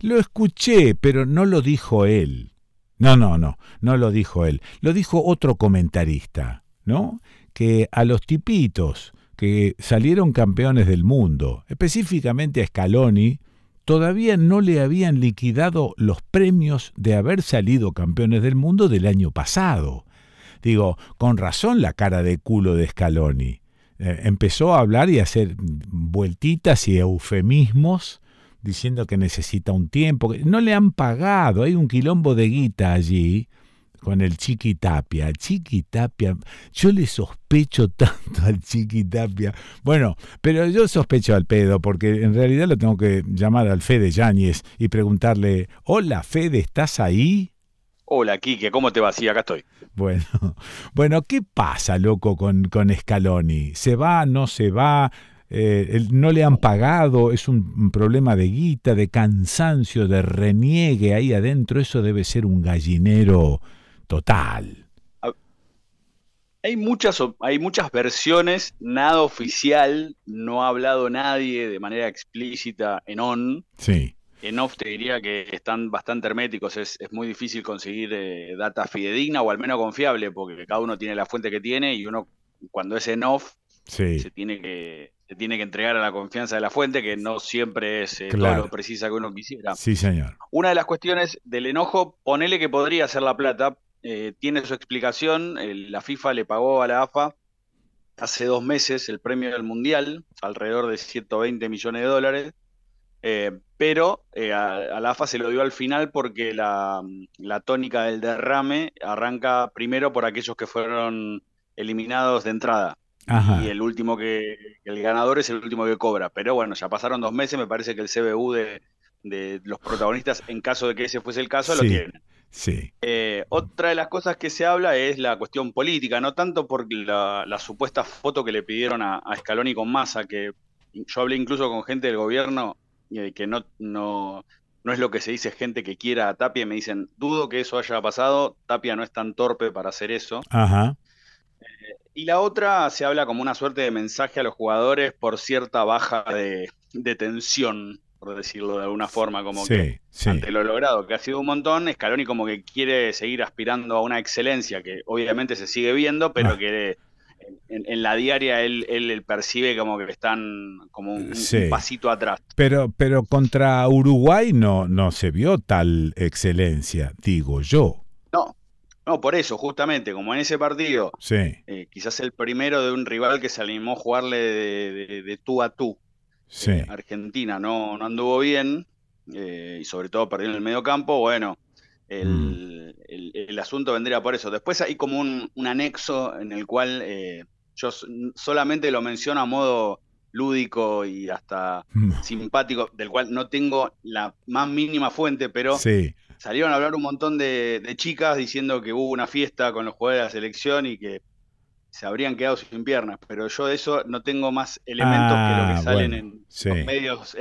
Lo escuché, pero no lo dijo él. No, no, no, no lo dijo él. Lo dijo otro comentarista, ¿no? Que a los tipitos que salieron campeones del mundo, específicamente a Scaloni, todavía no le habían liquidado los premios de haber salido campeones del mundo del año pasado. Digo, con razón la cara de culo de Scaloni. Eh, empezó a hablar y a hacer vueltitas y eufemismos diciendo que necesita un tiempo. No le han pagado, hay un quilombo de guita allí con el Chiqui Tapia. Chiqui Tapia, yo le sospecho tanto al Chiqui Tapia. Bueno, pero yo sospecho al pedo, porque en realidad lo tengo que llamar al Fede Yáñez y preguntarle, hola Fede, ¿estás ahí? Hola, Kike, ¿cómo te va? Sí, acá estoy. Bueno, bueno, ¿qué pasa, loco, con, con Scaloni? ¿Se va, no se va? Eh, no le han pagado, es un problema de guita, de cansancio, de reniegue ahí adentro, eso debe ser un gallinero total. Hay muchas, hay muchas versiones, nada oficial, no ha hablado nadie de manera explícita en on. Sí. En off te diría que están bastante herméticos, es, muy difícil conseguir eh, data fidedigna o al menos confiable, porque cada uno tiene la fuente que tiene y uno cuando es en off se tiene que se tiene que entregar a la confianza de la fuente, que no siempre es eh, todo lo precisa que uno quisiera. Sí, señor. Una de las cuestiones del enojo, ponele que podría ser la plata, eh, tiene su explicación, la FIFA le pagó a la AFA hace dos meses el premio del Mundial, alrededor de 120 millones de dólares, eh, pero a, la AFA se lo dio al final porque la, tónica del derrame arranca primero por aquellos que fueron eliminados de entrada. Y el último que, el ganador es el último que cobra. Pero bueno, ya pasaron dos meses, me parece que el CBU de, los protagonistas, en caso de que ese fuese el caso, lo tienen. Sí. Eh, otra de las cosas que se habla es la cuestión política, no tanto por la, supuesta foto que le pidieron a, a, Scaloni con Massa, que yo hablé incluso con gente del gobierno y eh, que no, no, no es lo que se dice gente que quiera a Tapia, me dicen, dudo que eso haya pasado, Tapia no es tan torpe para hacer eso. Ajá. Y la otra se habla como una suerte de mensaje a los jugadores por cierta baja de, tensión, por decirlo de alguna forma, como que ante lo logrado, que ha sido un montón, Scaloni como que quiere seguir aspirando a una excelencia que obviamente se sigue viendo, pero ah. que en, la diaria él, percibe como que están como un, pasito atrás. Pero, pero contra Uruguay no, no se vio tal excelencia, digo yo. No, por eso, justamente, como en ese partido, eh, quizás el primero de un rival que se animó a jugarle de, tú a tú. Eh, Argentina no, anduvo bien, eh, y sobre todo perdió en el medio campo, bueno, el, mm. asunto vendría por eso. Después hay como un, anexo en el cual yo solamente lo menciono a modo lúdico y hasta simpático, del cual no tengo la más mínima fuente, pero salieron a hablar un montón de, de, chicas diciendo que hubo una fiesta con los jugadores de la selección y que se habrían quedado sin piernas, pero yo de eso no tengo más elementos que lo que ah, salen en,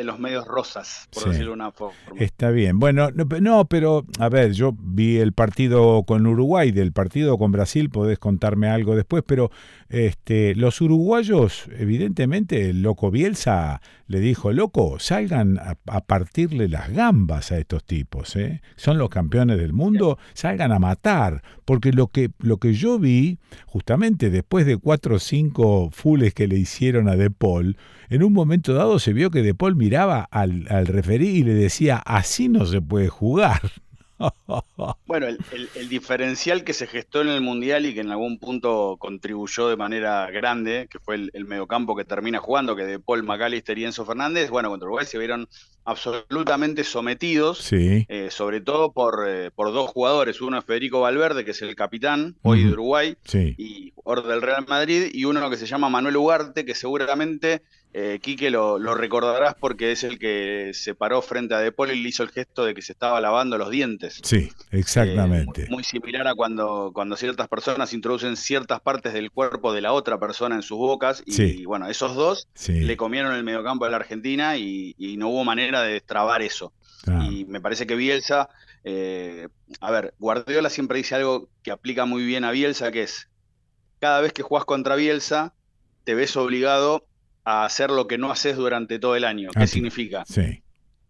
los medios, rosas, por decirlo una forma. Está bien. Bueno, no, pero a ver, yo vi el partido con Uruguay, del partido con Brasil, podés contarme algo después, pero este, los uruguayos, evidentemente, el loco Bielsa le dijo, loco, salgan a, partirle las gambas a estos tipos, ¿eh? son los campeones del mundo, salgan a matar, porque lo que, lo que yo vi justamente de después de cuatro o cinco fules que le hicieron a De Paul, en un momento dado se vio que De Paul miraba al, al referí y le decía, así no se puede jugar. Bueno, el, diferencial que se gestó en el Mundial y que en algún punto contribuyó de manera grande, que fue el, mediocampo que termina jugando, que de Paul McAllister y Enzo Fernández, bueno, contra Uruguay se vieron absolutamente sometidos, eh, sobre todo eh, por, dos jugadores, uno es Federico Valverde, que es el capitán hoy de Uruguay, y jugador del Real Madrid, y uno que se llama Manuel Ugarte, que seguramente, eh, Quique, lo, recordarás porque es el que se paró frente a De Paul y le hizo el gesto de que se estaba lavando los dientes. Sí, exactamente. Muy, similar a cuando, cuando ciertas personas introducen ciertas partes del cuerpo de la otra persona en sus bocas, y, bueno, esos dos le comieron el mediocampo de la Argentina y no hubo manera de destrabar eso. Y me parece que Bielsa, eh, a ver, Guardiola siempre dice algo que aplica muy bien a Bielsa, que es, cada vez que juegas contra Bielsa, te ves obligado a hacer lo que no haces durante todo el año. ¿Qué ah, significa?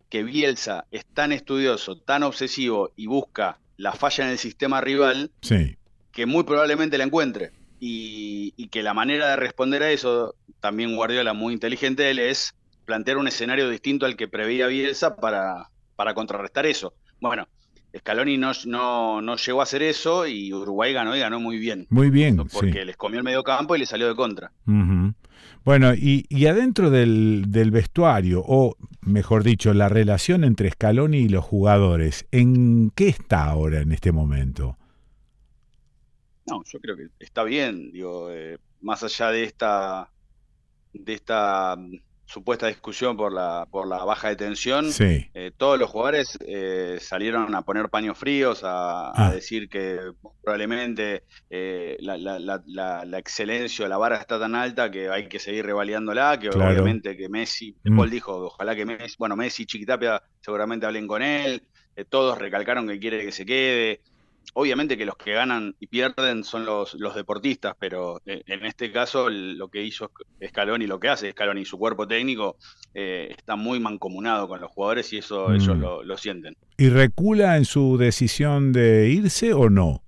Que Bielsa es tan estudioso, tan obsesivo y busca la falla en el sistema rival, que muy probablemente la encuentre. Y, y, que la manera de responder a eso, también Guardiola muy inteligente él, es plantear un escenario distinto al que preveía Bielsa para, para contrarrestar eso. Bueno, Scaloni no, no, no, llegó a hacer eso y Uruguay ganó y ganó muy bien. Muy bien. Porque les comió el medio campo y le salió de contra. Bueno, y, adentro del, vestuario, o mejor dicho, la relación entre Scaloni y los jugadores, ¿en qué está ahora en este momento? No, yo creo que está bien, digo, eh, más allá de esta, de esta supuesta discusión por la, por la baja de tensión, eh, todos los jugadores eh, salieron a poner paños fríos, a, ah. decir que probablemente eh, la, la, la, excelencia de la vara está tan alta que hay que seguir revaliándola, que obviamente que Messi, Paul mm. dijo, ojalá que Messi, bueno, Messi y Chiquitapia seguramente hablen con él, todos recalcaron que quiere que se quede obviamente que los que ganan y pierden son los, los deportistas, pero eh, en este caso lo que hizo Escalón y lo que hace Escalón y su cuerpo técnico eh, está muy mancomunado con los jugadores y eso mm. ellos lo, sienten. ¿Y recula en su decisión de irse o no?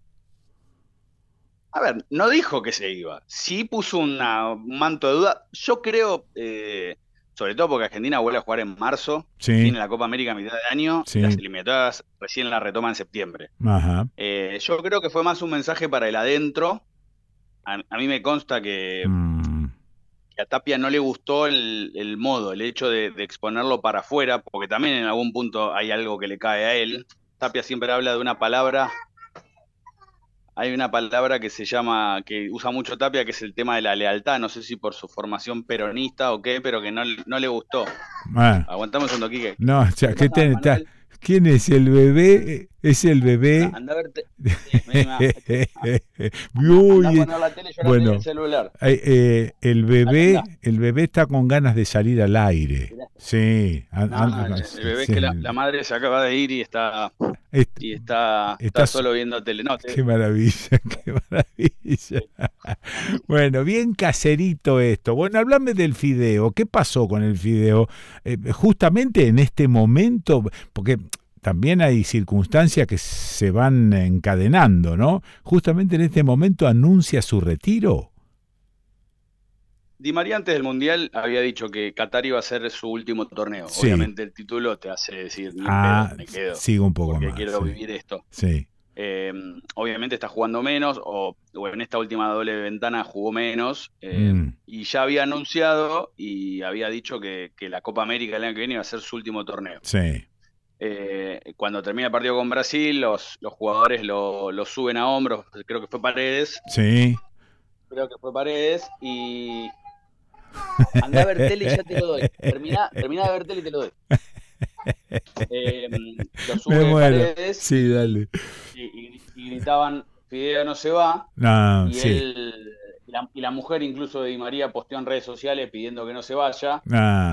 A ver, no dijo que se iba. Sí puso un manto de duda. Yo creo... Eh, sobre todo porque Argentina vuelve a jugar en marzo, tiene la Copa América a mitad de año, las eliminatorias recién la retoma en septiembre. Ajá. Eh, yo creo que fue más un mensaje para el adentro. A, mí me consta mm. que, a Tapia no le gustó el, modo, el hecho de exponerlo para afuera, porque también en algún punto hay algo que le cae a él. Tapia siempre habla de una palabra hay una palabra que se llama, que usa mucho Tapia, que es el tema de la lealtad, no sé si por su formación peronista o qué, pero que no, no le gustó. Ah. Aguantamos un toquique. No, o sea, ¿quién es el bebé? Es el bebé. Anda a la bueno, el celular. Eh, eh, el bebé, el bebé está con ganas de salir al aire. Sí. Ah, el, bebé es que la madre se acaba de ir y está y está, está, solo viendo Telenote. Qué maravilla, qué maravilla. Bueno, bien caserito esto. Bueno, háblame del fideo. ¿Qué pasó con el fideo? Eh, justamente en este momento, porque también hay circunstancias que se van encadenando, ¿no? Justamente en este momento anuncia su retiro. Di María antes del Mundial había dicho que Qatar iba a ser su último torneo. Obviamente el título te hace decir, ah, me quedo. Sigo un poco porque quiero vivir esto. Sí. Em, obviamente está jugando menos, o, en esta última doble ventana jugó menos, em, mm. y ya había anunciado y había dicho que, la Copa América el año que viene iba a ser su último torneo. Sí. Eh, cuando termina el partido con Brasil, los, jugadores lo, lo, suben a hombros, creo que fue Paredes. Sí. Creo que fue Paredes, y, anda a ver tele y ya te lo doy. Termina, termina de ver tele y te lo doy. Eh, lo sube Me muero. Sí, dale. Y, gritaban, Fideo no se va. y él la, y la mujer incluso de Di María posteó en redes sociales pidiendo que no se vaya.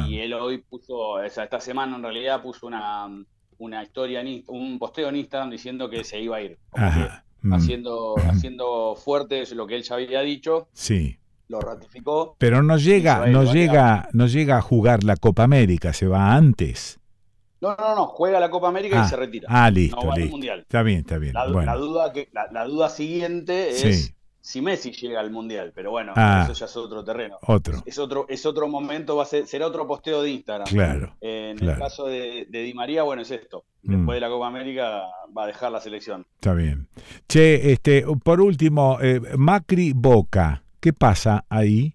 Y él hoy puso, esta semana en realidad puso una, una historia, un posteo en Instagram diciendo que se iba a ir. Mm. Haciendo, haciendo fuerte lo que él ya había dicho. Sí lo ratificó. Pero no llega, no llega, no llega a jugar la Copa América, se va antes. No, no, no, juega la Copa América y ah, se retira. Ah, listo, listo. Está bien, está bien. La, duda la, siguiente es si Messi llega al Mundial, pero bueno, ah. eso ya es otro terreno. Otro. Es otro, es otro momento, va a ser, será otro posteo de Instagram. Claro. en el caso de, Di María, bueno, es esto. Mm. Después de la Copa América va a dejar la selección. Está bien. Che, este, por último, eh, Macri Boca. ¿Qué pasa ahí?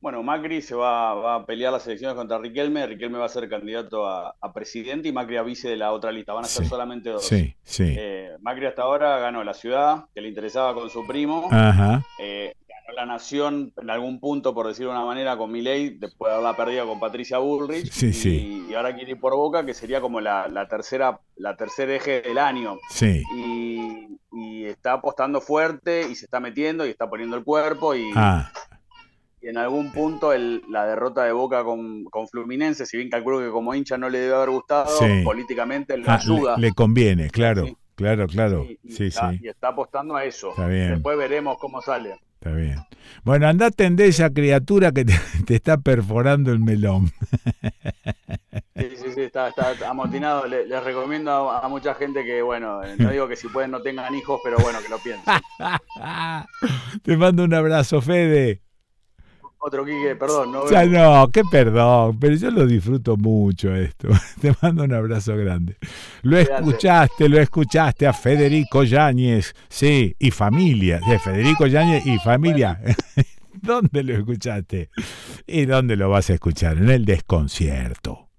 Bueno, Macri se va, a pelear las elecciones contra Riquelme, Riquelme va a ser candidato a, presidente y Macri a vice de la otra lista, van a ser solamente dos. Sí, sí. Eh, Macri hasta ahora ganó la ciudad, que le interesaba con su primo, Ajá. Eh, ganó la nación en algún punto, por decirlo de una manera, con Milei, después de haberla perdido con Patricia Bullrich, sí, y, sí. y ahora quiere ir por Boca, que sería como la, tercera la tercer eje del año. Sí. Y está apostando fuerte y se está metiendo y está poniendo el cuerpo y, ah. y en algún punto la derrota de Boca con, con, Fluminense, si bien calculo que como hincha no le debe haber gustado, políticamente le ah, ayuda. Le, conviene, claro, claro, claro. Y, sí, está, sí. está apostando a eso. Después veremos cómo sale. Está bien. Bueno, andate en esa criatura que te está perforando el melón. está, está amotinado. Le, recomiendo a, mucha gente que, bueno, no digo que si pueden no tengan hijos, pero bueno, que lo piensen. Te mando un abrazo, Fede. Otro Quique, perdón. No, ya no, qué perdón, pero yo lo disfruto mucho esto. Te mando un abrazo grande. Lo escuchaste, lo escuchaste a Federico Yáñez, sí, y familia, de Federico Yáñez y familia. ¿Dónde lo escuchaste? ¿Y dónde lo vas a escuchar? En el desconcierto.